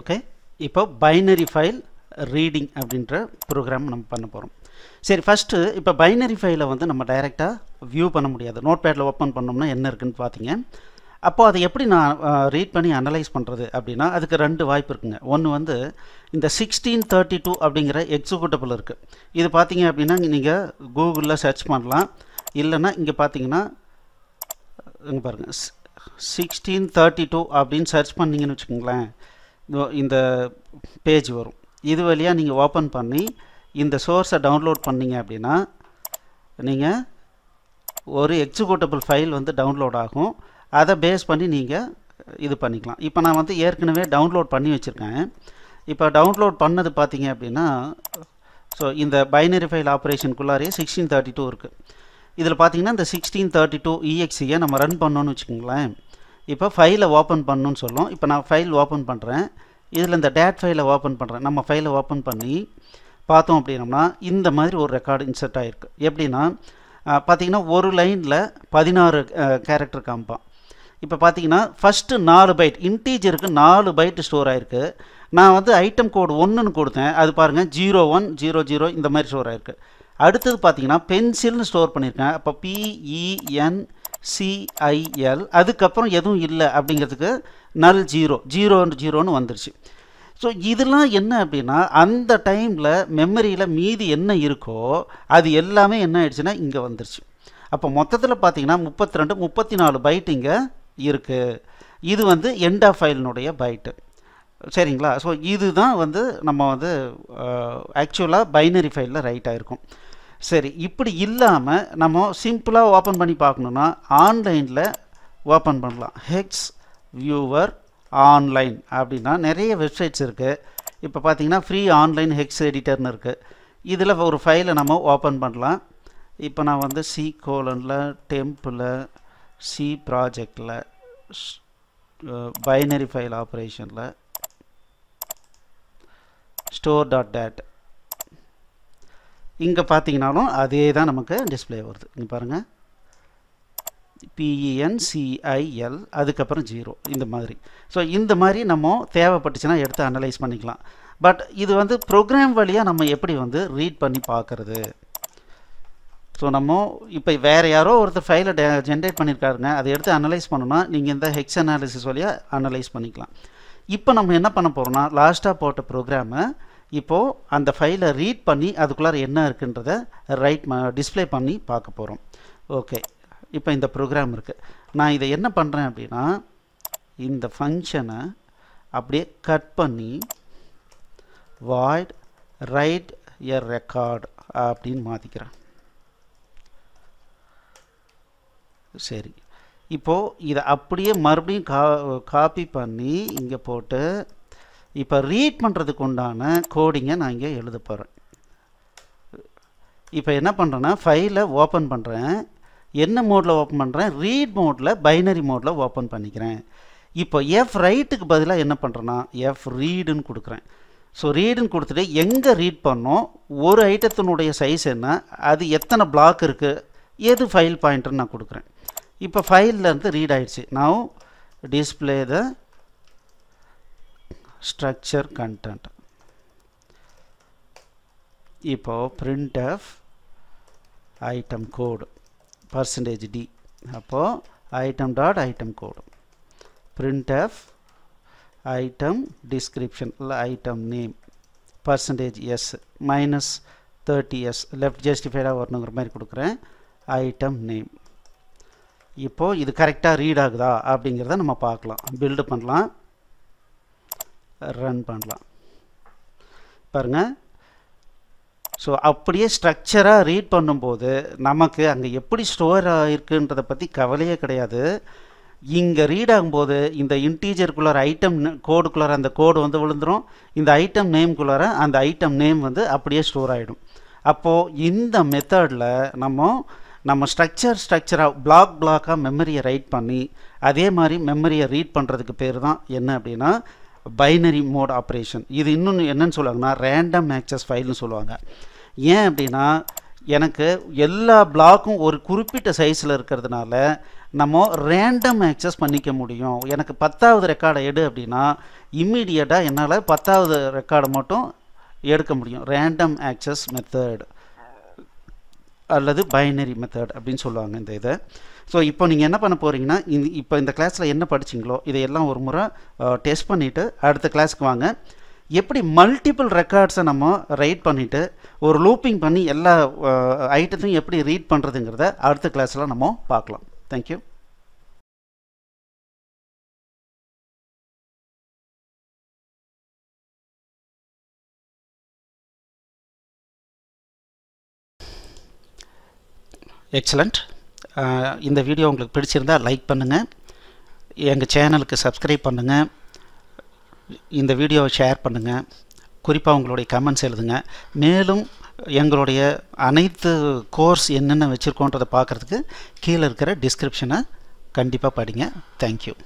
okay இப்போ binary file reading அப்படின்ற program நம்ம பண்ண போகிறோம் சரி ஃபஸ்ட்டு இப்போ பைனரி ஃபைலை வந்து நம்ம டைரெக்டாக வியூ பண்ண முடியாது நோட் பேடில் ஓப்பன் பண்ணோம்னா என்ன இருக்குதுன்னு பார்த்தீங்க அப்போது அதை எப்படி நான் ரீட் பண்ணி அனலைஸ் பண்ணுறது அப்படின்னா அதுக்கு ரெண்டு வாய்ப்பு இருக்குங்க ஒன்று வந்து இந்த சிக்ஸ்டீன் தேர்ட்டி டூ அப்படிங்கிற எக்ஸிக்யூட்டபிள் இருக்குது இது பார்த்தீங்க அப்படின்னா நீங்கள் கூகுளில் சர்ச் பண்ணலாம் இல்லைன்னா இங்கே பார்த்தீங்கன்னா இங்கே பாருங்கள் சிக்ஸ்டீன் தேர்ட்டி டூ அப்படின்னு சர்ச் பண்ணிங்கன்னு வச்சுக்கோங்களேன் இந்த பேஜ் வரும் இது வழியாக நீங்கள் ஓப்பன் பண்ணி இந்த சோர்ஸை டவுன்லோட் பண்ணிங்க அப்படின்னா நீங்கள் ஒரு எக்ஸிக்யூட்டபிள் ஃபைல் வந்து டவுன்லோட் ஆகும் அதை பேஸ் பண்ணி நீங்கள் இது பண்ணிக்கலாம் இப்போ நான் வந்து ஏற்கனவே டவுன்லோட் பண்ணி வச்சுருக்கேன் இப்போ டவுன்லோட் பண்ணது பார்த்தீங்க அப்படின்னா ஸோ இந்த பைனரி ஃபைல் ஆப்ரேஷனுக்குள்ளாரே சிக்ஸ்டீன் தேர்ட்டி டூ இருக்குது இதில் பார்த்தீங்கன்னா இந்த சிக்ஸ்டீன் தேர்ட்டி டூ இஎக்ஸியை நம்ம ரன் பண்ணோன்னு வச்சுக்கோங்களேன் இப்போ ஃபைலை ஓப்பன் பண்ணணும்னு சொல்லும் இப்போ நான் ஃபைல் ஓப்பன் பண்ணுறேன் இதில் இந்த டேட் ஃபைலை ஓப்பன் பண்ணுறேன் நம்ம ஃபைலை ஓப்பன் பண்ணி பார்த்தோம் அப்படின்னோம்னா இந்த மாதிரி ஒரு ரெக்கார்டு இன்சர்ட் ஆகிருக்கு எப்படின்னா பார்த்திங்கன்னா ஒரு லைனில் பதினாறு கேரக்டர் காமிப்பான் இப்போ பார்த்தீங்கன்னா ஃபஸ்ட்டு நாலு பைட் இன்டீஜருக்கு நாலு பைட் ஸ்டோர் ஆகிருக்கு நான் வந்து ஐட்டம் கோடு ஒன்றுன்னு கொடுத்தேன் அது பாருங்கள் ஜீரோ ஒன் ஜீரோ ஜீரோ இந்த மாதிரி ஸ்டோர் ஆகிருக்கு அடுத்தது பார்த்தீங்கன்னா பென்சில்னு ஸ்டோர் பண்ணியிருக்கேன் அப்போ பிஇஎன் சிஐஎல் அதுக்கப்புறம் எதுவும் இல்லை அப்படிங்கிறதுக்கு நல் ஜீரோ ஜீரோன்னு ஜீரோன்னு வந்துருச்சு ஸோ இதெல்லாம் என்ன அப்படின்னா அந்த டைமில் மெமரியில் மீதி என்ன இருக்கோ அது எல்லாமே என்ன ஆயிடுச்சுன்னா இங்கே வந்துருச்சு அப்போ மொத்தத்தில் பார்த்தீங்கன்னா முப்பத்தி ரெண்டு முப்பத்தி நாலு பைட் இங்கே இருக்குது இது வந்து எண்ட் ஆஃப் ஃபைலினுடைய பைட்டு சரிங்களா ஸோ இதுதான் வந்து நம்ம வந்து ஆக்சுவலாக பைனரி ஃபைலில் ரைட் ஆகிருக்கும் சரி இப்படி இல்லாமல் நம்ம சிம்பிளாக ஓப்பன் பண்ணி பார்க்கணுன்னா ஆன்லைனில் ஓப்பன் பண்ணலாம் ஹெக்ஸ் வியூவர் ஆன்லைன் அப்படின்னா நிறைய வெப்சைட்ஸ் இருக்குது இப்போ பார்த்தீங்கன்னா ஃப்ரீ ஆன்லைன் ஹெக்ஸ் எடிட்டர்னு இருக்குது இதில் ஒரு ஃபைலை நம்ம ஓப்பன் பண்ணலாம் இப்போ நான் வந்து சி கோலனில் டெம்பிளில் சி ப்ராஜெக்டில் பைனரி ஃபைல் ஆப்ரேஷனில் ஸ்டோர் டாட் டேட் இங்கே பார்த்தீங்கனாலும் அதே தான் நமக்கு டிஸ்பிளே வருது இங்கே பாருங்கள் பிஇஎன்சிஐஎல் e அதுக்கப்புறம் ஜீரோ இந்த மாதிரி ஸோ இந்த மாதிரி நம்ம தேவைப்பட்டுச்சுன்னா எடுத்து அனலைஸ் பண்ணிக்கலாம் பட் இது வந்து ப்ரோக்ராம் வழியாக நம்ம எப்படி வந்து ரீட் பண்ணி பார்க்குறது ஸோ நம்ம இப்போ வேறு யாரோ ஒருத்தர் ஃபைலை டே ஜென்ரேட் பண்ணியிருக்காருங்க அதை எடுத்து அனலைஸ் பண்ணணும்னா நீங்கள் இந்த ஹெக்ஸ் அனாலிசிஸ் வழியாக அனலைஸ் பண்ணிக்கலாம் இப்போ நம்ம என்ன பண்ண போகிறோம்னா லாஸ்ட்டாக போட்ட ப்ரோக்ராமை இப்போது அந்த ஃபைலை ரீட் பண்ணி அதுக்குள்ளார என்ன இருக்குன்றத ரைட் டிஸ்பிளே பண்ணி பார்க்க போகிறோம் ஓகே இப்போ இந்த ப்ரோக்ராம் இருக்குது நான் இதை என்ன பண்ணுறேன் அப்படின்னா இந்த ஃபங்க்ஷனை அப்படியே கட் பண்ணி வாய்ட் ரைட் எ ரெக்கார்டு அப்படின்னு மாற்றிக்கிறேன் சரி இப்போது இதை அப்படியே மறுபடியும் கா காப்பி பண்ணி இங்கே போட்டு இப்போ ரீட் பண்ணுறதுக்கு உண்டான கோடிங்கை நான் இங்கே எழுத போகிறேன் இப்போ என்ன பண்ணுறேன்னா ஃபைலை ஓப்பன் பண்ணுறேன் என்ன மோடில் ஓப்பன் பண்ணுறேன் ரீட் மோடில் பைனரி மோடில் ஓப்பன் பண்ணிக்கிறேன் இப்போ எஃப் ரைட்டுக்கு பதிலாக என்ன பண்ணுறேன்னா எஃப் ரீடுன்னு கொடுக்குறேன் ஸோ ரீடுன்னு கொடுத்துட்டு எங்கே ரீட் பண்ணோம் ஒரு ஐட்டத்தினுடைய சைஸ் என்ன அது எத்தனை பிளாக் இருக்குது எது ஃபைல் பாயிண்ட்டுன்னு நான் கொடுக்குறேன் இப்போ ஃபைல்லேருந்து ரீட் ஆகிடுச்சு நான் டிஸ்பிளே த structure content இப்போ printf item code percentage d அப்போ item dot item code printf item description item name percentage s minus 30s left justified வரணுங்கிற மாதிரி கொடுக்குறேன் item name இப்போ இது கரெக்டாக ரீட் ஆகுதா அப்படிங்கிறத நம்ம பார்க்கலாம் பில்டு பண்ணலாம் ரன் பண்ணலாம் பாருங்கள் ஸோ அப்படியே ஸ்ட்ரக்சராக ரீட் பண்ணும்போது நமக்கு அங்கே எப்படி ஸ்டோர் ஆகிருக்குன்றதை பற்றி கவலையே கிடையாது இங்கே ரீட் ஆகும்போது இந்த இன்டீஜருக்குள்ளார ஐட்டம் கோடுக்குள்ளார அந்த கோடு வந்து விழுந்துடும் இந்த ஐட்டம் நேம்குள்ளார அந்த ஐட்டம் நேம் வந்து அப்படியே ஸ்டோர் ஆகிடும் அப்போது இந்த மெத்தடில் நம்ம நம்ம ஸ்ட்ரக்சர் ஸ்ட்ரக்சராக பிளாக் பிளாக்காக மெமரியை ரைட் பண்ணி அதே மாதிரி மெமரியை ரீட் பண்ணுறதுக்கு பேர் தான் என்ன அப்படின்னா பைனரி மோட் ஆப்ரேஷன் இது இன்னொன்று என்னன்னு சொல்லுவாங்கன்னா ரேண்டம் ஆக்சஸ் ஃபைல்னு சொல்லுவாங்க ஏன் அப்படின்னா எனக்கு எல்லா பிளாக்கும் ஒரு குறிப்பிட்ட சைஸில் இருக்கிறதுனால நம்ம ரேண்டம் ஆக்சஸ் பண்ணிக்க முடியும் எனக்கு பத்தாவது ரெக்கார்டை எடு அப்படின்னா இம்மிடியட்டாக என்னால் பத்தாவது ரெக்கார்டை மட்டும் எடுக்க முடியும் ரேண்டம் ஆக்சஸ் மெத்தட் அல்லது பைனரி மெத்தட் அப்படின்னு சொல்லுவாங்க இந்த இதை ஸோ இப்போ நீங்கள் என்ன பண்ண போகிறீங்கன்னா இந்த இப்போ இந்த கிளாஸில் என்ன படிச்சிங்களோ இதையெல்லாம் ஒரு முறை டெஸ்ட் பண்ணிவிட்டு அடுத்த கிளாஸுக்கு வாங்க எப்படி மல்டிபிள் ரெக்கார்ட்ஸை நம்ம ரைட் பண்ணிவிட்டு ஒரு லூப்பிங் பண்ணி எல்லா ஐட்டத்தையும் எப்படி ரீட் பண்ணுறதுங்கிறத அடுத்த கிளாஸில் நம்ம பார்க்கலாம் தேங்க்யூ எக்ஸலண்ட் இந்த வீடியோ உங்களுக்கு பிடிச்சிருந்தால் லைக் பண்ணுங்கள் எங்கள் சேனலுக்கு சப்ஸ்கிரைப் பண்ணுங்கள் இந்த வீடியோவை ஷேர் பண்ணுங்கள் குறிப்பாக உங்களுடைய கமெண்ட்ஸ் எழுதுங்க மேலும் எங்களுடைய அனைத்து கோர்ஸ் என்னென்ன வச்சுருக்கோன்றதை பார்க்குறதுக்கு கீழே இருக்கிற டிஸ்கிரிப்ஷனை கண்டிப்பாக படிங்க தேங்க்யூ